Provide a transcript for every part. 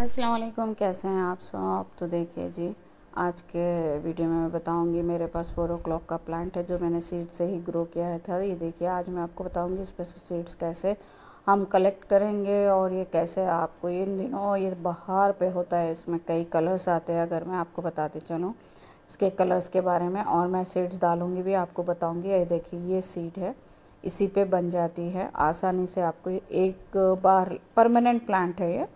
अस्सलाम कैसे हैं आप सब तो देखिए जी आज के वीडियो में मैं बताऊंगी मेरे पास फोर ओ का प्लांट है जो मैंने सीड से ही ग्रो किया है था ये देखिए आज मैं आपको बताऊंगी इस पर सीड्स कैसे हम कलेक्ट करेंगे और ये कैसे आपको इन दिनों ये बाहर पे होता है इसमें कई कलर्स आते हैं अगर मैं आपको बताती चलूँ इसके कलर्स के बारे में और मैं सीड्स डालूँगी भी आपको बताऊँगी ये देखिए ये सीड है इसी पर बन जाती है आसानी से आपको एक बार परमानेंट प्लांट है ये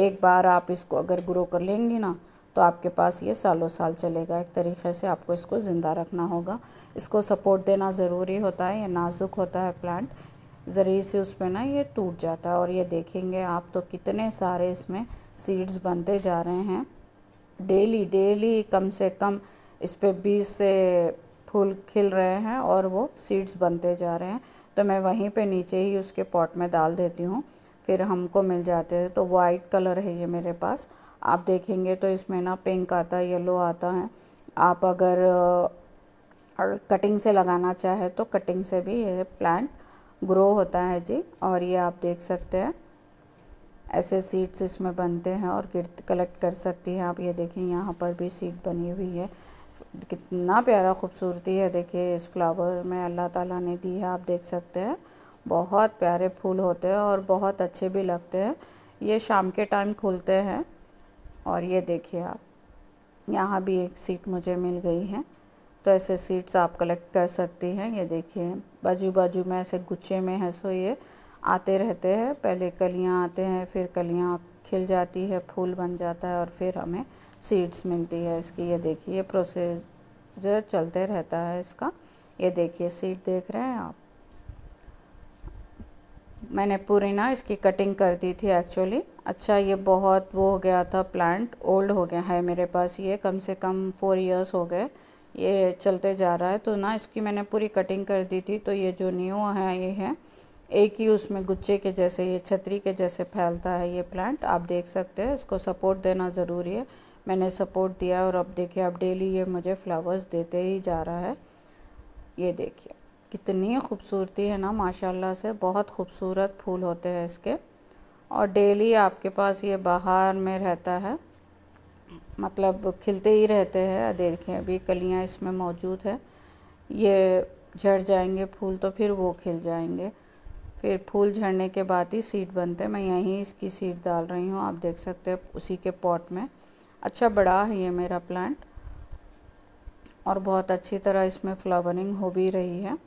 एक बार आप इसको अगर ग्रो कर लेंगी ना तो आपके पास ये सालों साल चलेगा एक तरीके से आपको इसको ज़िंदा रखना होगा इसको सपोर्ट देना ज़रूरी होता है ये नाजुक होता है प्लांट ज़रिए से उस पर ना ये टूट जाता है और ये देखेंगे आप तो कितने सारे इसमें सीड्स बनते जा रहे हैं डेली डेली कम से कम इस पर बीस से फूल खिल रहे हैं और वो सीड्स बनते जा रहे हैं तो मैं वहीं पे नीचे ही उसके पॉट में डाल देती हूँ फिर हमको मिल जाते हैं तो वाइट कलर है ये मेरे पास आप देखेंगे तो इसमें ना पिंक आता है येलो आता है आप अगर और कटिंग से लगाना चाहे तो कटिंग से भी ये प्लांट ग्रो होता है जी और ये आप देख सकते हैं ऐसे सीड्स इसमें बनते हैं और गिर कलेक्ट कर सकती हैं आप ये देखें यहाँ पर भी सीड बनी हुई है कितना प्यारा खूबसूरती है देखिए इस फ्लावर में अल्लाह ताला ने दी है आप देख सकते हैं बहुत प्यारे फूल होते हैं और बहुत अच्छे भी लगते हैं ये शाम के टाइम खुलते हैं और ये देखिए आप यहाँ भी एक सीट मुझे मिल गई है तो ऐसे सीट्स आप कलेक्ट कर सकती हैं ये देखिए बाजू बाजू में ऐसे गुच्छे में है सो ये आते रहते हैं पहले कलियाँ आते हैं फिर कलियाँ खिल जाती है फूल बन जाता है और फिर हमें सीड्स मिलती है इसकी ये देखिए प्रोसेस चलते रहता है इसका ये देखिए सीड देख रहे हैं आप मैंने पूरी ना इसकी कटिंग कर दी थी एक्चुअली अच्छा ये बहुत वो हो गया था प्लांट ओल्ड हो गया है मेरे पास ये कम से कम फोर इयर्स हो गए ये चलते जा रहा है तो ना इसकी मैंने पूरी कटिंग कर दी थी तो ये जो न्यू है ये है एक ही उसमें गुच्चे के जैसे ये छतरी के जैसे फैलता है ये प्लांट आप देख सकते हैं इसको सपोर्ट देना ज़रूरी है मैंने सपोर्ट दिया और अब देखिए अब डेली ये मुझे फ्लावर्स देते ही जा रहा है ये देखिए कितनी खूबसूरती है ना माशाल्लाह से बहुत खूबसूरत फूल होते हैं इसके और डेली आपके पास ये बाहर में रहता है मतलब खिलते ही रहते हैं देखें अभी कलियां इसमें मौजूद है ये झड़ जाएंगे फूल तो फिर वो खिल जाएंगे फिर फूल झड़ने के बाद ही सीड बनते हैं मैं यहीं इसकी सीड डाल रही हूँ आप देख सकते हैं उसी के पॉट में अच्छा बड़ा है ये मेरा प्लांट और बहुत अच्छी तरह इसमें फ्लावरिंग हो भी रही है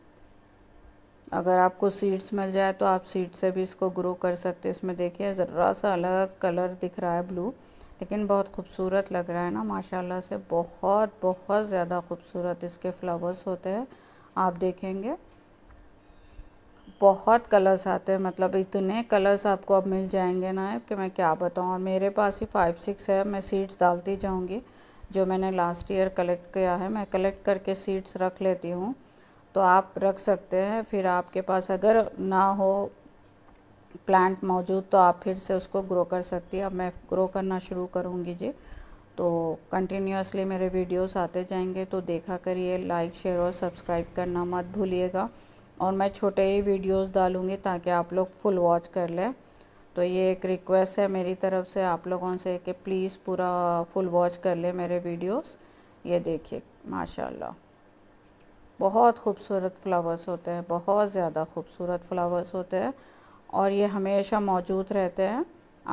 अगर आपको सीड्स मिल जाए तो आप सीड्स से भी इसको ग्रो कर सकते हैं इसमें देखिए ज़रा सा अलग कलर दिख रहा है ब्लू लेकिन बहुत खूबसूरत लग रहा है ना माशाल्लाह से बहुत बहुत ज़्यादा खूबसूरत इसके फ्लावर्स होते हैं आप देखेंगे बहुत कलर्स आते हैं मतलब इतने कलर्स आपको अब मिल जाएंगे ना कि मैं क्या बताऊँ और मेरे पास ही फाइव सिक्स है मैं सीड्स डालती जाऊँगी जो मैंने लास्ट ईयर कलेक्ट किया है मैं कलेक्ट करके सीड्स रख लेती हूँ तो आप रख सकते हैं फिर आपके पास अगर ना हो प्लांट मौजूद तो आप फिर से उसको ग्रो कर सकती हैं अब मैं ग्रो करना शुरू करूँगी जी तो कंटिन्यूसली मेरे वीडियोस आते जाएंगे तो देखा करिए लाइक शेयर और सब्सक्राइब करना मत भूलिएगा और मैं छोटे ही वीडियोस डालूँगी ताकि आप लोग फुल वॉच कर लें तो ये एक रिक्वेस्ट है मेरी तरफ से आप लोगों से कि प्लीज़ पूरा फुल वॉच कर लें मेरे वीडियोस ये देखिए माशाल्लाह बहुत खूबसूरत फ्लावर्स होते हैं बहुत ज़्यादा खूबसूरत फ्लावर्स होते हैं और ये हमेशा मौजूद रहते हैं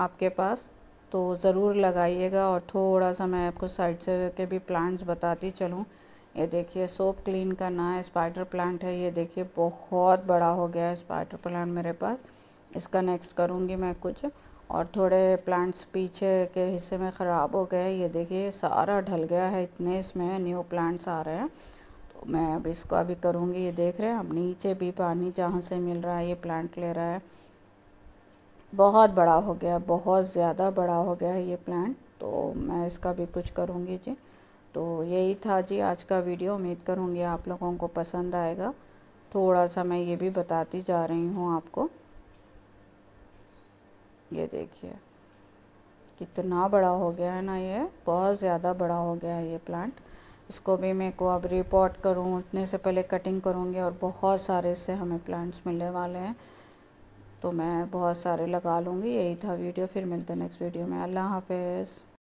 आपके पास तो ज़रूर लगाइएगा और थोड़ा सा मैं आपको साइड से के भी प्लांट्स बताती चलूँ ये देखिए सोप क्लीन करना है स्पाइडर प्लांट है ये देखिए बहुत बड़ा हो गया है स्पाइडर प्लांट मेरे पास इसका नेक्स्ट करूँगी मैं कुछ और थोड़े प्लांट्स पीछे के हिस्से में ख़राब हो गए ये देखिए सारा ढल गया है इतने इसमें न्यू प्लांट्स आ रहे हैं मैं अब इसको अभी करूँगी ये देख रहे हैं अब नीचे भी पानी जहाँ से मिल रहा है ये प्लांट ले रहा है बहुत बड़ा हो गया बहुत ज़्यादा बड़ा हो गया है ये प्लांट तो मैं इसका भी कुछ करूँगी जी तो यही था जी आज का वीडियो उम्मीद करूँगी आप लोगों को पसंद आएगा थोड़ा सा मैं ये भी बताती जा रही हूँ आपको ये देखिए कितना बड़ा हो गया है ना ये बहुत ज़्यादा बड़ा हो गया है ये प्लांट उसको भी मेरे को अब रिपोर्ट करूँ उतने से पहले कटिंग करूँगी और बहुत सारे से हमें प्लांट्स मिलने वाले हैं तो मैं बहुत सारे लगा लूँगी यही था वीडियो फिर मिलते हैं नेक्स्ट वीडियो में अल्लाह हाफिज़